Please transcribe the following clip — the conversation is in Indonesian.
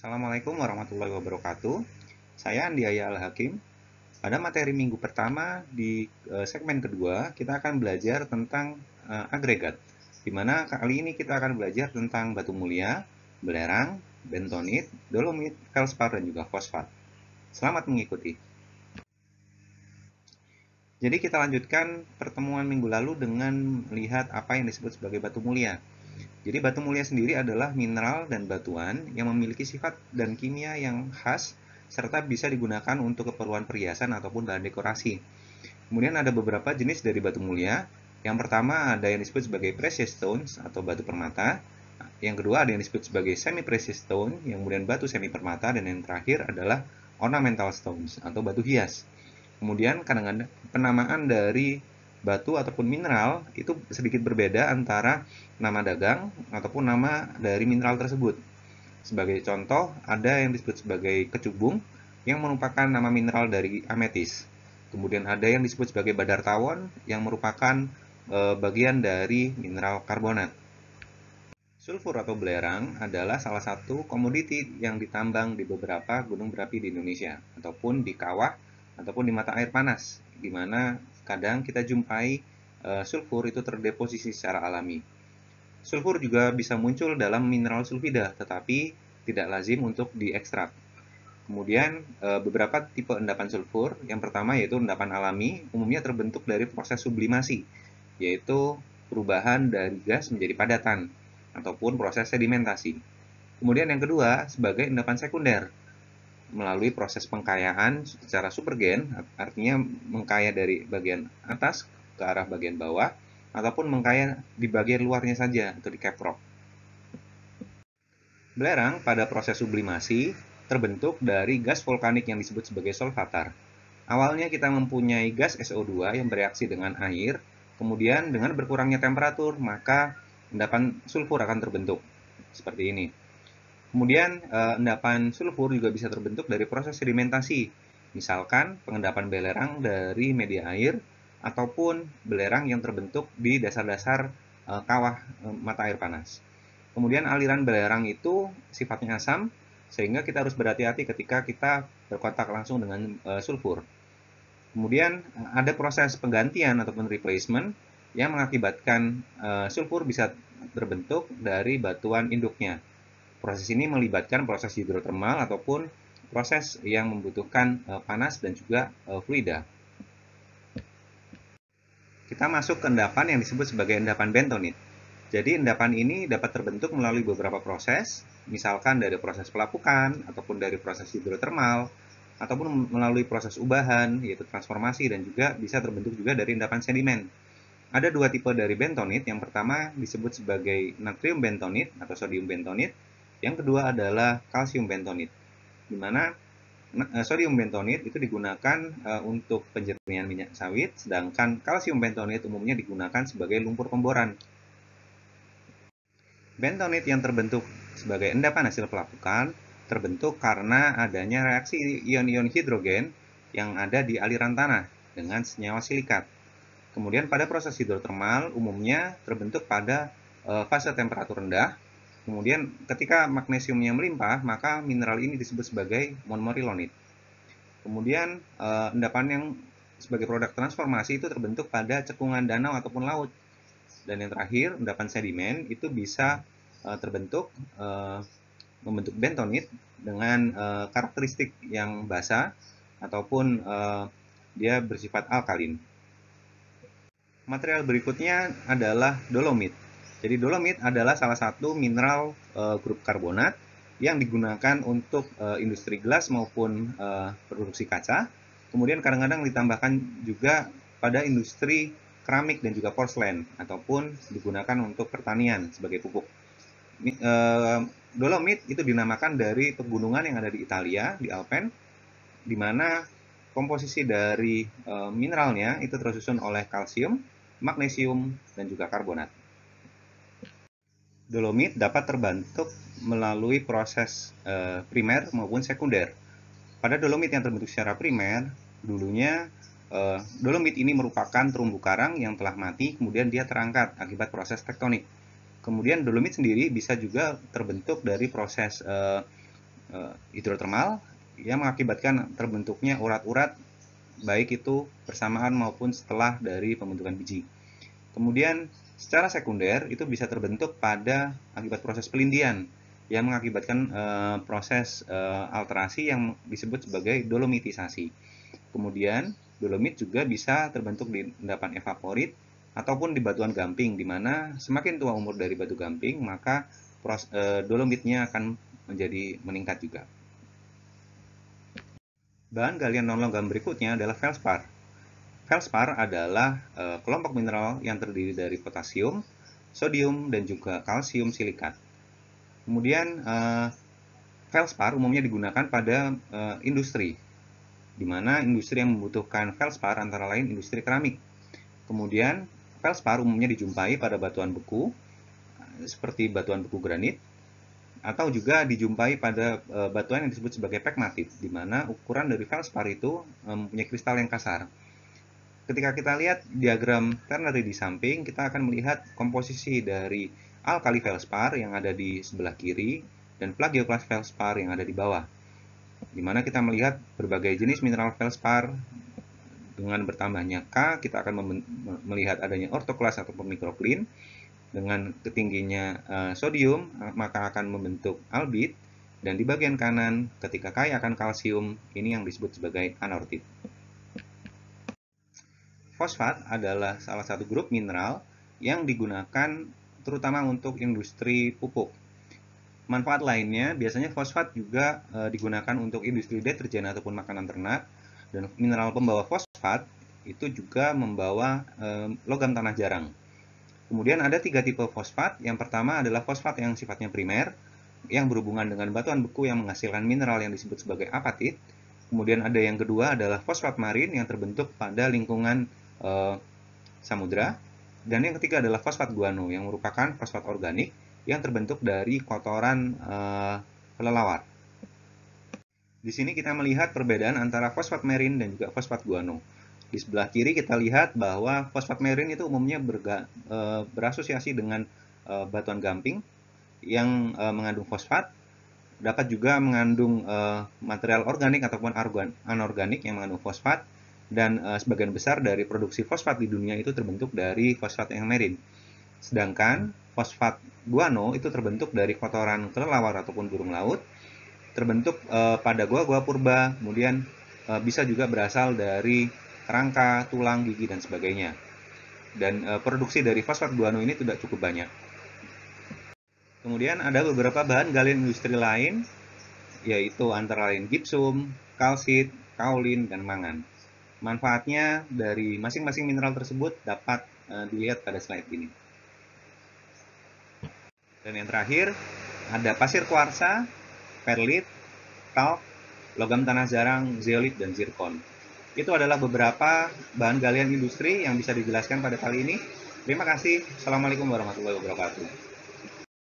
Assalamualaikum warahmatullahi wabarakatuh. Saya Andi Ayah Al-Hakim. Pada materi minggu pertama di eh, segmen kedua, kita akan belajar tentang eh, agregat. Di mana kali ini kita akan belajar tentang batu mulia, belerang, bentonit, dolomit, kalspar dan juga fosfat. Selamat mengikuti. Jadi kita lanjutkan pertemuan minggu lalu dengan melihat apa yang disebut sebagai batu mulia. Jadi batu mulia sendiri adalah mineral dan batuan yang memiliki sifat dan kimia yang khas serta bisa digunakan untuk keperluan perhiasan ataupun bahan dekorasi. Kemudian ada beberapa jenis dari batu mulia. Yang pertama ada yang disebut sebagai precious stones atau batu permata. Yang kedua ada yang disebut sebagai semi precious stone, yang kemudian batu semi permata dan yang terakhir adalah ornamental stones atau batu hias. Kemudian kadang penamaan dari batu ataupun mineral itu sedikit berbeda antara nama dagang ataupun nama dari mineral tersebut. Sebagai contoh, ada yang disebut sebagai kecubung yang merupakan nama mineral dari ametis. Kemudian ada yang disebut sebagai badar tawon yang merupakan e, bagian dari mineral karbonat. Sulfur atau belerang adalah salah satu komoditi yang ditambang di beberapa gunung berapi di Indonesia, ataupun di kawah, ataupun di mata air panas, di mana Kadang kita jumpai uh, sulfur itu terdeposisi secara alami. Sulfur juga bisa muncul dalam mineral sulfida, tetapi tidak lazim untuk diekstrak. Kemudian eh, beberapa tipe endapan sulfur, yang pertama yaitu endapan alami, umumnya terbentuk dari proses sublimasi, yaitu perubahan dari gas menjadi padatan, ataupun proses sedimentasi. Kemudian yang kedua, sebagai endapan sekunder melalui proses pengkayaan secara supergen, artinya mengkaya dari bagian atas ke arah bagian bawah, ataupun mengkaya di bagian luarnya saja, atau di caprock. Belerang pada proses sublimasi terbentuk dari gas vulkanik yang disebut sebagai solvatar. Awalnya kita mempunyai gas SO2 yang bereaksi dengan air, kemudian dengan berkurangnya temperatur, maka endapan sulfur akan terbentuk. Seperti ini. Kemudian eh, endapan sulfur juga bisa terbentuk dari proses sedimentasi, misalkan pengendapan belerang dari media air ataupun belerang yang terbentuk di dasar-dasar eh, kawah eh, mata air panas. Kemudian aliran belerang itu sifatnya asam, sehingga kita harus berhati-hati ketika kita berkontak langsung dengan sulfur. Kemudian ada proses penggantian ataupun replacement yang mengakibatkan sulfur bisa terbentuk dari batuan induknya. Proses ini melibatkan proses hidrotermal ataupun proses yang membutuhkan eh, panas dan juga eh, fluida. Kita masuk ke endapan yang disebut sebagai endapan bentonit. Jadi endapan ini dapat terbentuk melalui beberapa proses, misalkan dari proses pelapukan, ataupun dari proses hidrotermal, ataupun melalui proses ubahan, yaitu transformasi, dan juga bisa terbentuk juga dari endapan sedimen. Ada dua tipe dari bentonit, yang pertama disebut sebagai natrium bentonit atau sodium bentonit, yang kedua adalah kalsium bentonit, di mana eh, sodium bentonit itu digunakan eh, untuk penjernihan minyak sawit, sedangkan kalsium bentonit umumnya digunakan sebagai lumpur pemboran. Bentonit yang terbentuk sebagai endapan hasil pelapukan terbentuk karena adanya reaksi ion-ion hidrogen yang ada di aliran tanah dengan senyawa silikat. Kemudian pada proses hidrotermal umumnya terbentuk pada eh, fase temperatur rendah Kemudian ketika magnesiumnya melimpah, maka mineral ini disebut sebagai monomerilonit. Kemudian eh, endapan yang sebagai produk transformasi itu terbentuk pada cekungan danau ataupun laut. Dan yang terakhir, endapan sedimen itu bisa eh, terbentuk eh, membentuk bentonit dengan karakteristik yang basah ataupun dia bersifat alkalin. Material berikutnya adalah dolomit. Jadi dolomit adalah salah satu mineral uh, grup karbonat yang digunakan untuk uh, industri gelas maupun uh, produksi kaca. Kemudian kadang-kadang ditambahkan juga pada industri keramik dan juga porselen ataupun digunakan untuk pertanian sebagai pupuk. dolomit itu dinamakan dari pegunungan yang ada di Italia di Alpen, di mana komposisi dari mineralnya itu tersusun oleh kalsium, magnesium, dan juga karbonat dolomit dapat terbentuk melalui proses e, primer maupun sekunder. Pada dolomit yang terbentuk secara primer, dulunya e, dolomit ini merupakan terumbu karang yang telah mati, kemudian dia terangkat akibat proses tektonik. Kemudian dolomit sendiri bisa juga terbentuk dari proses e, e, hidrotermal yang mengakibatkan terbentuknya urat-urat baik itu bersamaan maupun setelah dari pembentukan biji. Kemudian secara sekunder itu bisa terbentuk pada akibat proses pelindian yang mengakibatkan e, proses e, alterasi yang disebut sebagai dolomitisasi. Kemudian dolomit juga bisa terbentuk di endapan evaporit ataupun di batuan gamping di mana semakin tua umur dari batu gamping maka pros, e, dolomitnya akan menjadi meningkat juga. Bahan galian non logam berikutnya adalah felspar. Felspar adalah e, kelompok mineral yang terdiri dari potasium, sodium, dan juga kalsium silikat. Kemudian e, Felspar umumnya digunakan pada e, industri, di mana industri yang membutuhkan Felspar antara lain industri keramik. Kemudian Felspar umumnya dijumpai pada batuan beku, seperti batuan beku granit, atau juga dijumpai pada batuan yang disebut sebagai pegmatit, di mana ukuran dari felspar itu punya mempunyai kristal yang kasar ketika kita lihat diagram ternary di samping, kita akan melihat komposisi dari alkali feldspar yang ada di sebelah kiri dan plagioclase feldspar yang ada di bawah. Di mana kita melihat berbagai jenis mineral feldspar dengan bertambahnya K, kita akan melihat adanya ortoklas atau pemikroklin. Dengan ketingginya uh, sodium, eh, maka akan membentuk albit. Dan di bagian kanan, ketika kaya akan kalsium, ini yang disebut sebagai anortit. Fosfat adalah salah satu grup mineral yang digunakan terutama untuk industri pupuk. Manfaat lainnya, biasanya fosfat juga eh, digunakan untuk industri deterjen ataupun makanan ternak, dan mineral pembawa fosfat itu juga membawa eh, logam tanah jarang. Kemudian ada tiga tipe fosfat. Yang pertama adalah fosfat yang sifatnya primer, yang berhubungan dengan batuan beku yang menghasilkan mineral yang disebut sebagai apatit. Kemudian ada yang kedua adalah fosfat marin yang terbentuk pada lingkungan Eh, samudra. Dan yang ketiga adalah fosfat guano yang merupakan fosfat organik yang terbentuk dari kotoran eh, kelelawar. Di sini kita melihat perbedaan antara fosfat merin dan juga fosfat guano. Di sebelah kiri kita lihat bahwa fosfat merin itu umumnya berga, e, berasosiasi dengan e, batuan gamping yang e, mengandung fosfat, dapat juga mengandung e, material organik ataupun anorganik yang mengandung fosfat, dan uh, sebagian besar dari produksi fosfat di dunia itu terbentuk dari fosfat yang merin. Sedangkan fosfat guano itu terbentuk dari kotoran kelelawar ataupun burung laut, terbentuk uh, pada gua-gua purba, kemudian uh, bisa juga berasal dari kerangka, tulang, gigi dan sebagainya. Dan uh, produksi dari fosfat guano ini tidak cukup banyak. Kemudian ada beberapa bahan galian industri lain yaitu antara lain gipsum, kalsit, kaolin dan mangan. Manfaatnya dari masing-masing mineral tersebut dapat eh, dilihat pada slide ini. Dan yang terakhir, ada pasir kuarsa, perlit, talc, logam tanah jarang, zeolit, dan zirkon. Itu adalah beberapa bahan galian industri yang bisa dijelaskan pada kali ini. Terima kasih. Assalamualaikum warahmatullahi wabarakatuh.